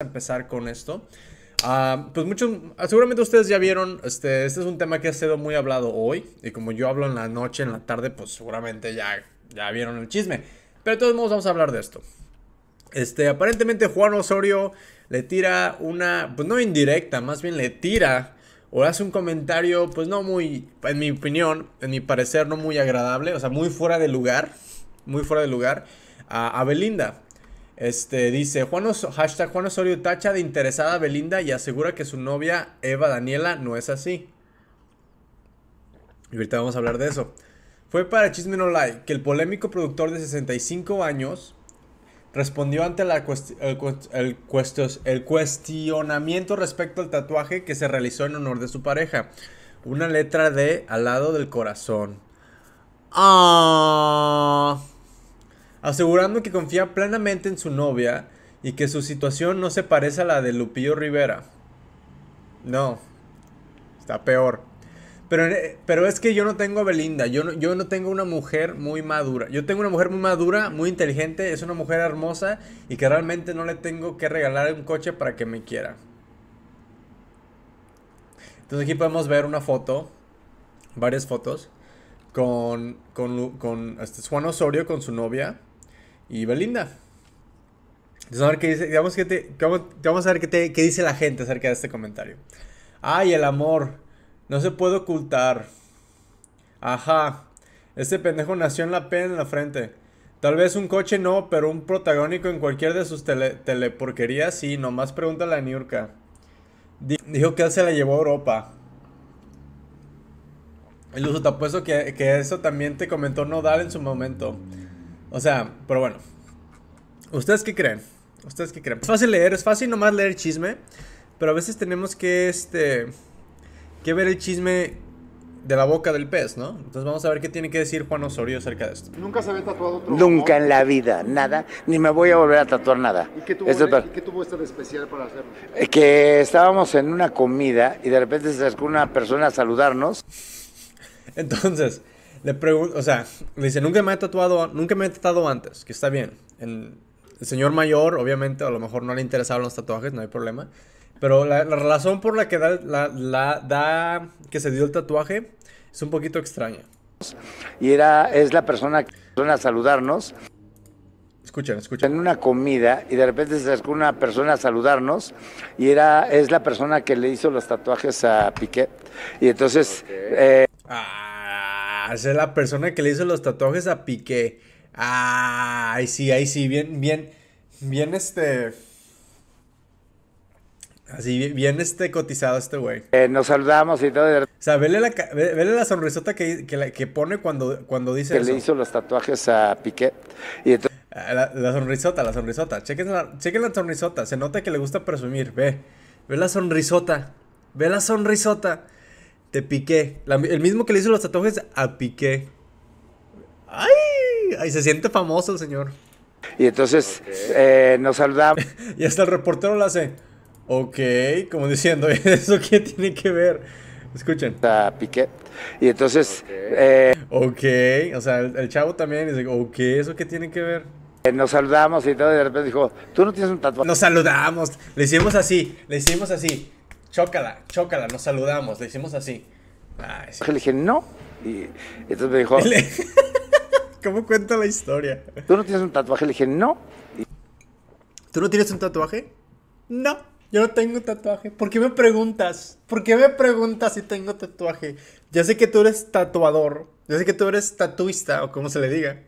a empezar con esto. Ah, pues muchos, seguramente ustedes ya vieron, este, este es un tema que ha sido muy hablado hoy y como yo hablo en la noche, en la tarde, pues seguramente ya, ya vieron el chisme. Pero de todos modos vamos a hablar de esto. Este, aparentemente Juan Osorio le tira una, pues no indirecta, más bien le tira o hace un comentario, pues no muy, en mi opinión, en mi parecer, no muy agradable, o sea, muy fuera de lugar, muy fuera de lugar a Belinda. Este, dice, Juan Osorio, tacha de interesada Belinda y asegura que su novia Eva Daniela no es así. Y ahorita vamos a hablar de eso. Fue para Chismen Online que el polémico productor de 65 años respondió ante el, cuestionamiento respecto al tatuaje que se realizó en honor de su pareja. Una letra de al lado del corazón. Ah asegurando que confía plenamente en su novia y que su situación no se parece a la de Lupillo Rivera. No, está peor. Pero, eh, pero es que yo no tengo a Belinda, yo no, yo no tengo una mujer muy madura. Yo tengo una mujer muy madura, muy inteligente, es una mujer hermosa y que realmente no le tengo que regalar un coche para que me quiera. Entonces aquí podemos ver una foto, varias fotos, con, con, este, Juan Osorio, con su novia y Belinda. a ver dice, vamos, a ver qué, dice la gente acerca de este comentario. Ay, el amor, no se puede ocultar. Ajá, este pendejo nació en la pena en la frente. Tal vez un coche no, pero un protagónico en cualquier de sus teleporquerías sí, nomás pregunta a Niurka. Dijo que él se la llevó a Europa. Incluso te apuesto que, que eso también te comentó Nodal en su momento. O sea, pero bueno. ¿Ustedes qué creen? ¿Ustedes qué creen? Es fácil leer, es fácil nomás leer chisme. Pero a veces tenemos que, este, que ver el chisme de la boca del pez, ¿no? Entonces vamos a ver qué tiene que decir Juan Osorio acerca de esto. Nunca se había tatuado otro. Nunca en la vida, nada, ni me voy a volver a tatuar nada. ¿Y qué tuvo, este especial para hacerlo? Eh, que estábamos en una comida y de repente se acercó una persona a saludarnos. Entonces, le pregunto, o sea, le dice, nunca me he tatuado, nunca me he tatuado antes, que está bien. El, señor mayor, obviamente, a lo mejor no le interesaban los tatuajes, no hay problema. Pero la, razón por la que da, la, la, da que se dio el tatuaje es un poquito extraña. Y era, es la persona que suena a saludarnos. Escuchen, escuchen. En una comida y de repente se acercó una persona a saludarnos y era, es la persona que le hizo los tatuajes a Piquet. Y entonces... Eh, ah. Ah, la persona que le hizo los tatuajes a Piqué. Ah, sí, ahí sí, bien, bien, bien este... Así, bien este cotizado este güey. Eh, nos saludamos y todo. O sea, vele la, sonrisota que, que, pone cuando, cuando dice Que le hizo los tatuajes a Piqué. Y ah, la, sonrisota, la sonrisota. la, chequen la sonrisota. Se nota que le gusta presumir. Ve, ve la sonrisota. Ve la sonrisota. Te Piqué. el mismo que le hizo los tatuajes a Piqué. ¡Ay! se siente famoso el señor. Y entonces eh, nos saludamos. y hasta el reportero lo hace. Ok, como diciendo, ¿eso qué tiene que ver? Escuchen. A Piqué. Y entonces. Ok, eh, o sea, el, chavo también dice, ok, ¿eso qué tiene que ver? Eh, nos saludamos y todo, y de repente dijo, tú no tienes un tatuaje. Nos saludamos, le hicimos así, le hicimos así chócala, chócala, nos saludamos, le hicimos así. Ay, Le dije, no. Y entonces me dijo... ¿Cómo cuenta la historia? ¿Tú no tienes un tatuaje? Le dije, no. ¿Tú no tienes un tatuaje? No, yo no tengo un tatuaje. ¿Por qué me preguntas? ¿Por qué me preguntas si tengo tatuaje? Ya sé que tú eres tatuador. Ya sé que tú eres tatuista, o como se le diga.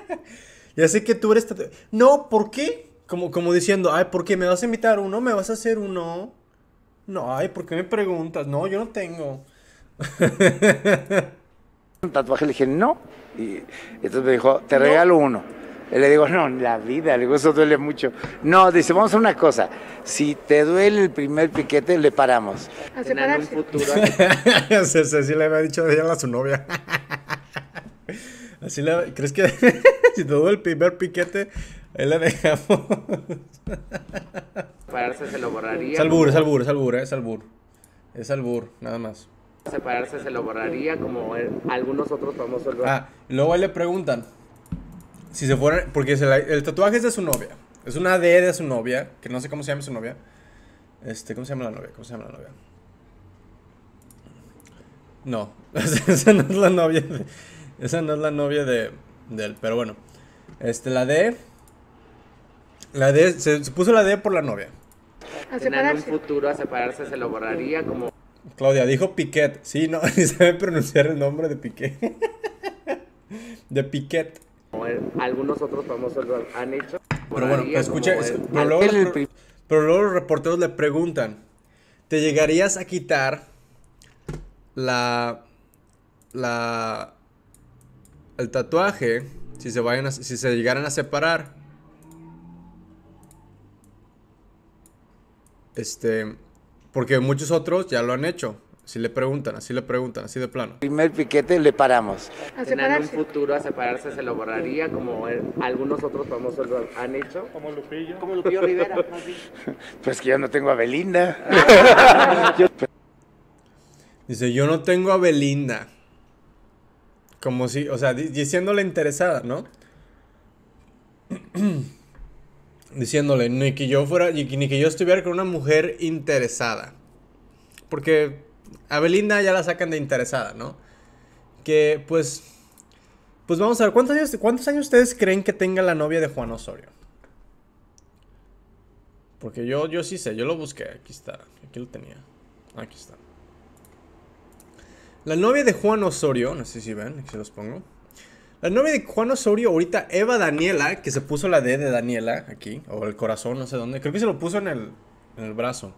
ya sé que tú eres tatu... No, ¿por qué? Como, como diciendo, ay, ¿por qué me vas a invitar uno? ¿Me vas a hacer uno? No, ay, ¿por qué me preguntas? No, yo no tengo. Un tatuaje, le dije, no. Y entonces me dijo, te regalo uno. Y le digo, no, la vida, le digo, eso duele mucho. No, dice, vamos a una cosa. Si te duele el primer piquete, le paramos. A separarse. ¿eh? le había dicho a su novia. Así le, ¿crees que si te duele el primer piquete, él la dejamos. Separarse se lo borraría. Es bur, es albur, es albur, eh, es albur. Es albur, nada más. Separarse se lo borraría como algunos otros famosos. Ah, luego ahí le preguntan si se fueran. Porque el tatuaje es de su novia. Es una D de su novia, que no sé cómo se llama su novia. Este, ¿cómo se llama la novia? ¿Cómo se llama la novia? No, esa no es la novia. De, esa no es la novia de, de él, pero bueno. Este, la D la se, puso la D por la novia. En un futuro a separarse se lo borraría como... Claudia, dijo Piquet. Sí, no, ni sabe pronunciar el nombre de Piquet. de Piquet. algunos otros famosos lo han hecho. Pero bueno, escucha, pero, luego los, reporteros le preguntan, ¿te llegarías a quitar la... la... el tatuaje si se, vayan si se llegaran a separar? Este, porque muchos otros ya lo han hecho. si le preguntan, así le preguntan, así de plano. Primer piquete le paramos. En algún futuro a separarse se lo borraría como algunos otros famosos han hecho. Como Lupillo. Como Lupillo Rivera. pues que yo no tengo a Belinda. Pues, Dice, yo no tengo a Belinda. Como si, o sea, diciéndole interesada, ¿no? diciéndole, ni que yo fuera, ni que yo estuviera con una mujer interesada. Porque a Belinda ya la sacan de interesada, ¿no? Que pues, pues vamos a ver, ¿cuántos años, cuántos años ustedes creen que tenga la novia de Juan Osorio? Porque yo, yo sí sé, yo lo busqué, aquí está, aquí lo tenía, aquí está. La novia de Juan Osorio, no sé si ven, aquí se los pongo. La novia de Juan Osorio, ahorita Eva Daniela, que se puso la D de Daniela aquí, o el corazón, no sé dónde. Creo que se lo puso en el, brazo.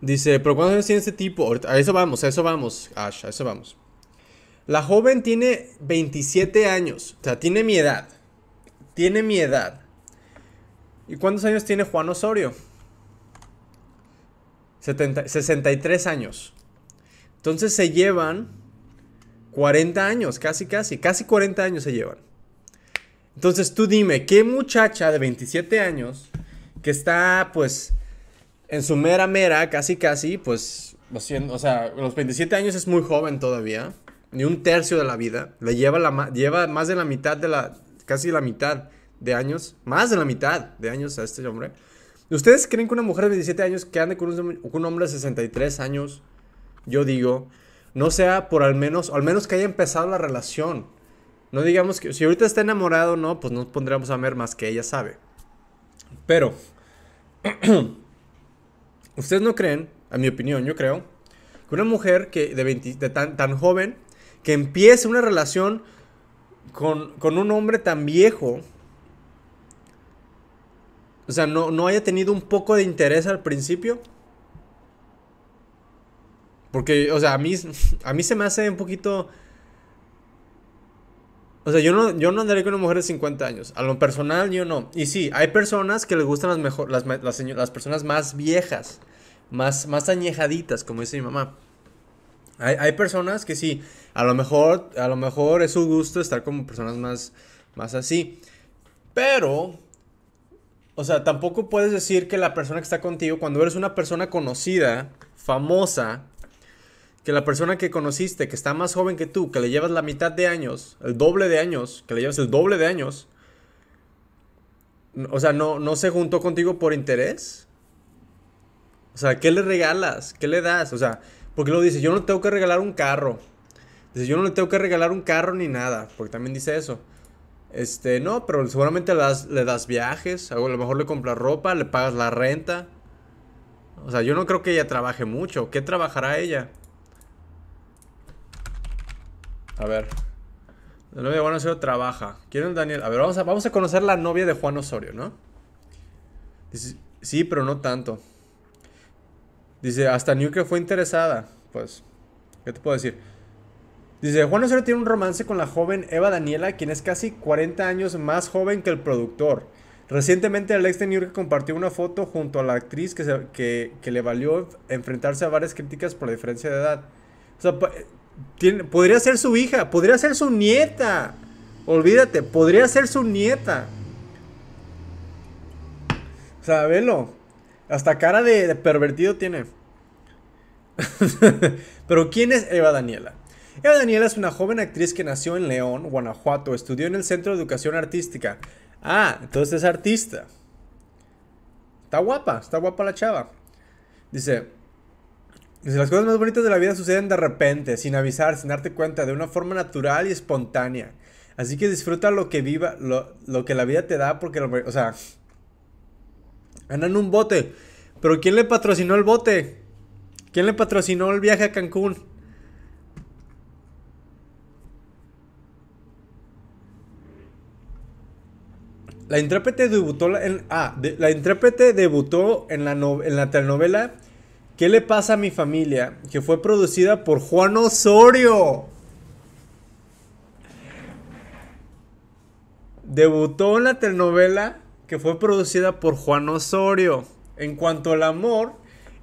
Dice, pero ¿cuántos años tiene este tipo? a eso vamos, a eso vamos, Ash, a eso vamos. La joven tiene 27 años, o sea, tiene mi edad. Tiene mi edad. ¿Y cuántos años tiene Juan Osorio? 63 años. Entonces se llevan 40 años, casi, casi, casi 40 años se llevan. Entonces tú dime, ¿qué muchacha de 27 años que está pues en su mera mera, casi, casi, pues, o sea, los 27 años es muy joven todavía, ni un tercio de la vida, le lleva, la, lleva más de la mitad de la, casi la mitad de años, más de la mitad de años a este hombre. ¿Ustedes creen que una mujer de 27 años que ande con un, con un hombre de 63 años, yo digo, no sea por al menos, al menos que haya empezado la relación. No digamos que si ahorita está enamorado, no, pues no pondremos a ver más que ella sabe. Pero, ustedes no creen, a mi opinión, yo creo, que una mujer que de, tan, tan, joven, que empiece una relación con, un hombre tan viejo, o sea, no, no haya tenido un poco de interés al principio, porque, o sea, a mí, a mí se me hace un poquito... O sea, yo no, yo no andaré con una mujer de 50 años. A lo personal, yo no. Y sí, hay personas que les gustan las, mejor, las, las, personas más viejas, más, más añejaditas, como dice mi mamá. Hay, personas que sí, a lo mejor, a lo mejor es su gusto estar con personas más, más así. Pero, o sea, tampoco puedes decir que la persona que está contigo, cuando eres una persona conocida, famosa, que la persona que conociste, que está más joven que tú, que le llevas la mitad de años, el doble de años, que le llevas el doble de años, o sea, no, no se juntó contigo por interés. O sea, ¿qué le regalas? ¿Qué le das? O sea, porque luego dice, yo no tengo que regalar un carro. Dice, yo no le tengo que regalar un carro ni nada, porque también dice eso. Este, no, pero seguramente le le das viajes, a lo mejor le compras ropa, le pagas la renta. O sea, yo no creo que ella trabaje mucho. ¿Qué trabajará ella? A ver. La novia de Juan Osorio trabaja. Quieren Daniel? A ver, vamos a, conocer la novia de Juan Osorio, ¿no? sí, pero no tanto. Dice, hasta New fue interesada. Pues, ¿qué te puedo decir? Dice, Juan Osorio tiene un romance con la joven Eva Daniela, quien es casi 40 años más joven que el productor. Recientemente Alex de Newke compartió una foto junto a la actriz que, que, le valió enfrentarse a varias críticas por la diferencia de edad. O sea, podría ser su hija, podría ser su nieta. Olvídate, podría ser su nieta. Sabelo. Hasta cara de pervertido tiene. Pero ¿quién es Eva Daniela? Eva Daniela es una joven actriz que nació en León, Guanajuato. Estudió en el Centro de Educación Artística. Ah, entonces es artista. Está guapa, está guapa la chava. Dice, las cosas más bonitas de la vida suceden de repente, sin avisar, sin darte cuenta, de una forma natural y espontánea. Así que disfruta lo que viva, lo, que la vida te da, porque, o sea, ganan un bote. Pero ¿quién le patrocinó el bote? ¿Quién le patrocinó el viaje a Cancún? La intérprete debutó en, ah, la intérprete debutó en la, en la telenovela ¿Qué le pasa a mi familia? Que fue producida por Juan Osorio. Debutó en la telenovela que fue producida por Juan Osorio. En cuanto al amor,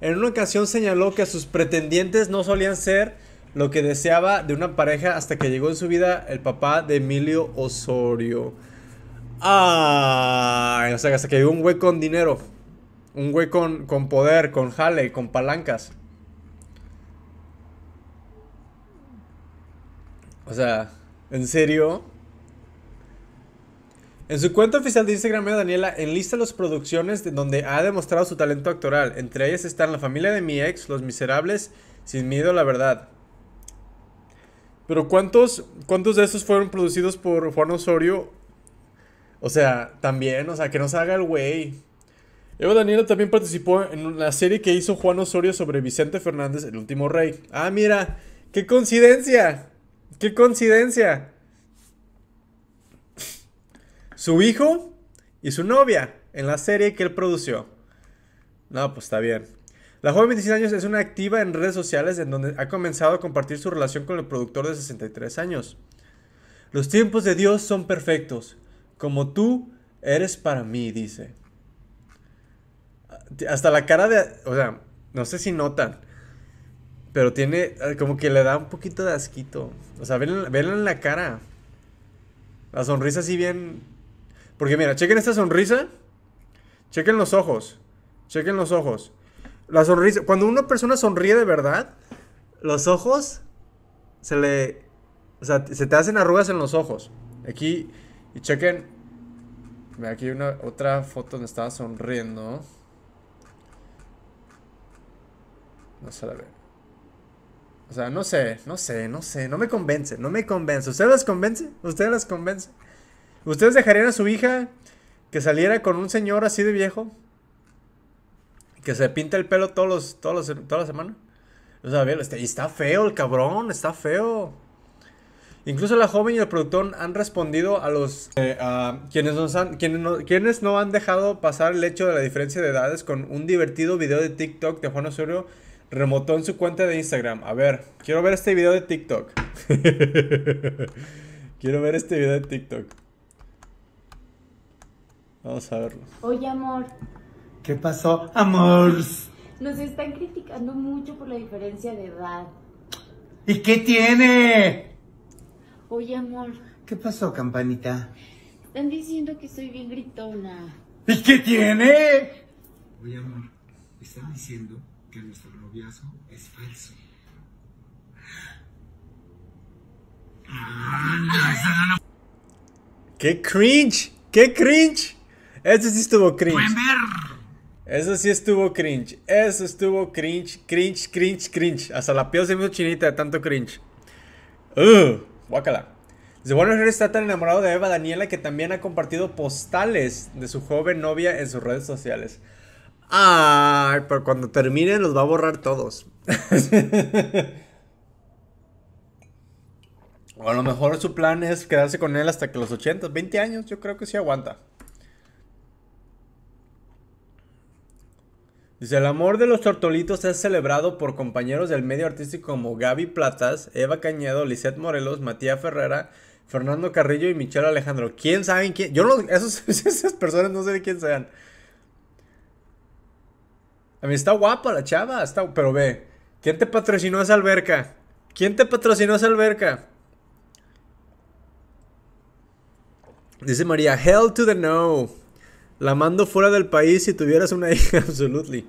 en una ocasión señaló que sus pretendientes no solían ser lo que deseaba de una pareja hasta que llegó en su vida el papá de Emilio Osorio. Ah, o sea, hasta que llegó un güey con dinero. Un güey con, poder, con jale, con palancas. O sea, ¿en serio? En su cuenta oficial de Instagram, Daniela enlista las producciones donde ha demostrado su talento actoral. Entre ellas están La familia de mi ex, Los Miserables, Sin miedo a la verdad. Pero ¿cuántos, cuántos de esos fueron producidos por Juan Osorio? O sea, también, o sea, que nos haga el güey. Eva Daniela también participó en la serie que hizo Juan Osorio sobre Vicente Fernández, el último rey. Ah, mira, qué coincidencia. Qué coincidencia. Su hijo y su novia en la serie que él produció. No, pues está bien. La joven de 16 años es una activa en redes sociales en donde ha comenzado a compartir su relación con el productor de 63 años. Los tiempos de Dios son perfectos, como tú eres para mí, dice hasta la cara de, o sea, no sé si notan, pero tiene, eh, como que le da un poquito de asquito. O sea, ven, en la cara. La sonrisa así bien... Porque mira, chequen esta sonrisa. Chequen los ojos. Chequen los ojos. La sonrisa. Cuando una persona sonríe de verdad, los ojos se le. O sea, se te hacen arrugas en los ojos. Aquí. Y chequen. Aquí hay una otra foto donde estaba sonriendo. No se la ve. O sea, no sé, no sé, no sé, no me convence, no me convence. ¿Usted las convence? ¿Usted las convence? ¿Ustedes dejarían a su hija que saliera con un señor así de viejo? Que se pinta el pelo todos los, todos toda la semana. O sea, bien, está, feo el cabrón, está feo. Incluso la joven y el productor han respondido a los eh, a quienes, quienes no han dejado pasar el hecho de la diferencia de edades con un divertido video de TikTok de Juan Osorio Remotó en su cuenta de Instagram. A ver, quiero ver este video de TikTok. quiero ver este video de TikTok. Vamos a verlo. Oye, amor. ¿Qué pasó, amor? Nos están criticando mucho por la diferencia de edad. ¿Y qué tiene? Oye, amor. ¿Qué pasó, campanita? Están diciendo que soy bien gritona. ¿Y qué tiene? Oye, amor, están diciendo que nuestro noviazgo es falso. ¡Qué cringe! ¡Qué cringe! Eso sí estuvo cringe. Eso sí estuvo cringe. Eso estuvo cringe, cringe, cringe, cringe. Hasta la piel se me hizo chinita de tanto cringe. ¡Ugh! Guácala. The Warner está tan enamorado de Eva Daniela que también ha compartido postales de su joven novia en sus redes sociales. Ay, ah, pero cuando termine los va a borrar todos. o a lo mejor su plan es quedarse con él hasta que los 80, 20 años, yo creo que sí aguanta. Dice, el amor de los tortolitos es celebrado por compañeros del medio artístico como Gaby Platas, Eva Cañedo, Lisette Morelos, Matías Ferrera, Fernando Carrillo y Michelle Alejandro. ¿Quién saben quién? Yo no, esas personas no sé quién sean. A mí está guapa la chava, está... pero ve, ¿quién te patrocinó esa alberca? ¿Quién te patrocinó esa alberca? Dice María, hell to the no. La mando fuera del país si tuvieras una hija, absolutely.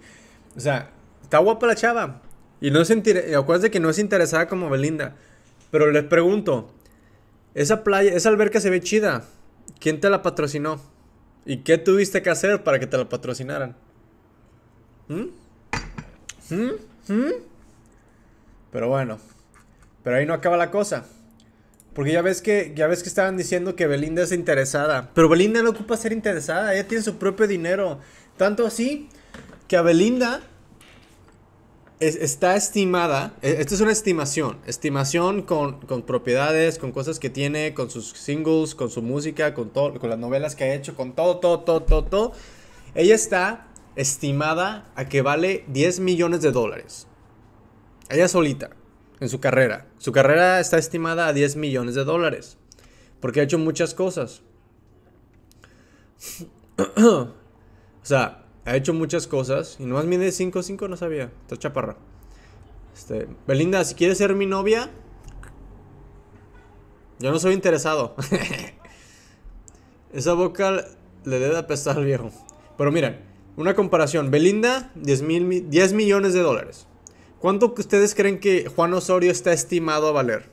O sea, está guapa la chava. Y no se acuérdate que no es interesada como Belinda. Pero les pregunto, esa playa, esa alberca se ve chida. ¿Quién te la patrocinó? ¿Y qué tuviste que hacer para que te la patrocinaran? ¿Mm? ¿Mm? ¿Mm? Pero bueno. Pero ahí no acaba la cosa. Porque ya ves que ya ves que estaban diciendo que Belinda es interesada, pero Belinda no ocupa ser interesada, ella tiene su propio dinero. Tanto así que a Belinda está estimada, e, Esta es una estimación, estimación con, con, propiedades, con cosas que tiene, con sus singles, con su música, con todo, con las novelas que ha hecho, con todo, todo, todo, todo, todo. Ella está estimada a que vale 10 millones de dólares. Ella solita, en su carrera. Su carrera está estimada a 10 millones de dólares. Porque ha hecho muchas cosas. o sea, ha hecho muchas cosas. Y nomás mide 5, 5 no sabía. Está chaparra. Este, Belinda, si quieres ser mi novia, yo no soy interesado. Esa boca le debe apestar al viejo. Pero miren, una comparación, Belinda, 10, mil, 10 millones de dólares. ¿Cuánto ustedes creen que Juan Osorio está estimado a valer?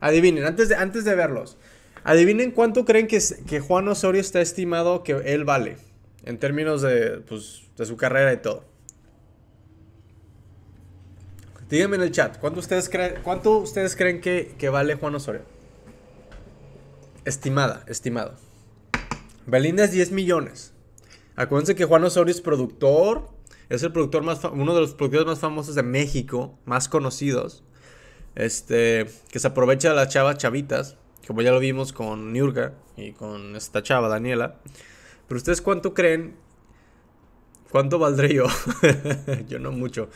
Adivinen, antes de, antes de verlos, adivinen cuánto creen que, que Juan Osorio está estimado que él vale en términos de, pues, su carrera y todo. Díganme en el chat, ¿cuánto ustedes, creen, cuánto ustedes creen que, que vale Juan Osorio? Estimada, estimado. Belinda es 10 millones. Acuérdense que Juan Osorio es productor, es el productor más uno de los productores más famosos de México, más conocidos. Este, que se aprovecha de las chavas chavitas, como ya lo vimos con Niurga y con esta chava Daniela. Pero ustedes cuánto creen? ¿Cuánto valdré yo? yo no mucho.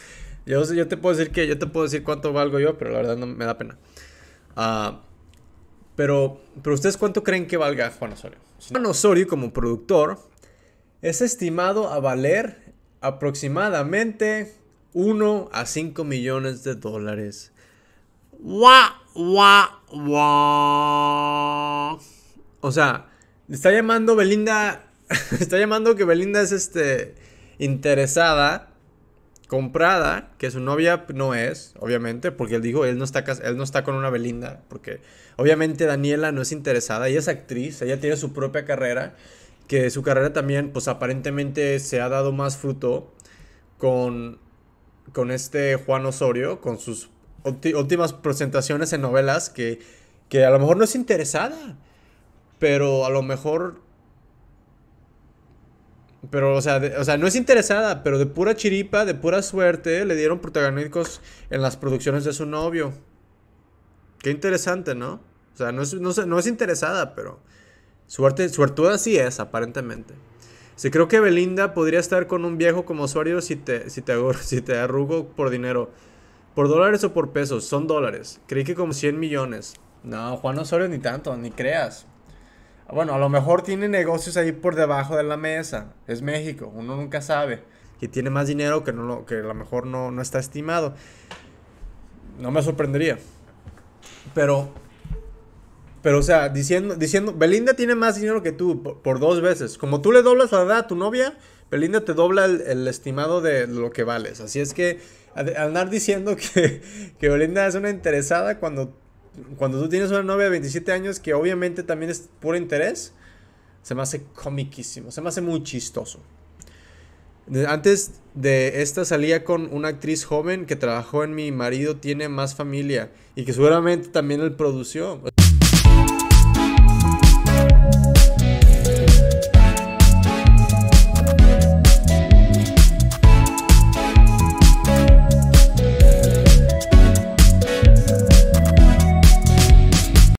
Yo, te puedo decir que yo te puedo decir cuánto valgo yo, pero la verdad no me da pena. Ah, pero, pero ustedes cuánto creen que valga Juan Osorio? Juan Osorio como productor es estimado a valer aproximadamente 1 a 5 millones de dólares. O sea, está llamando Belinda. está llamando que Belinda es este. interesada. Comprada, que su novia no es, obviamente, porque él dijo, él no, está, él no está con una Belinda, porque obviamente Daniela no es interesada, ella es actriz, ella tiene su propia carrera, que su carrera también, pues aparentemente se ha dado más fruto con, con este Juan Osorio, con sus últimas presentaciones en novelas que, que a lo mejor no es interesada, pero a lo mejor pero, o sea, o sea, no es interesada, pero de pura chiripa, de pura suerte, le dieron protagonistas en las producciones de su novio. Qué interesante, ¿no? O sea, no, no es interesada, pero Suerte, suertuda sí es, aparentemente. Si creo que Belinda podría estar con un viejo como usuario si te, si te, si te arrugo por dinero. Por dólares o por pesos, son dólares. Creí que como 100 millones. No, Juan Osorio ni tanto, ni creas. Bueno, a lo mejor tiene negocios ahí por debajo de la mesa. Es México, uno nunca sabe. Y tiene más dinero que, no, que a lo mejor no, no está estimado. No me sorprendería. Pero pero, o sea, diciendo, diciendo, Belinda tiene más dinero que tú por, dos veces. Como tú le doblas la edad a tu novia, Belinda te dobla el, estimado de lo que vales. Así es que al andar diciendo que, que, Belinda es una interesada cuando, cuando tú tienes una novia de 27 años que obviamente también es puro interés, se me hace comiquísimo, se me hace muy chistoso. Antes de esta salía con una actriz joven que trabajó en Mi marido tiene más familia y que seguramente también él produció.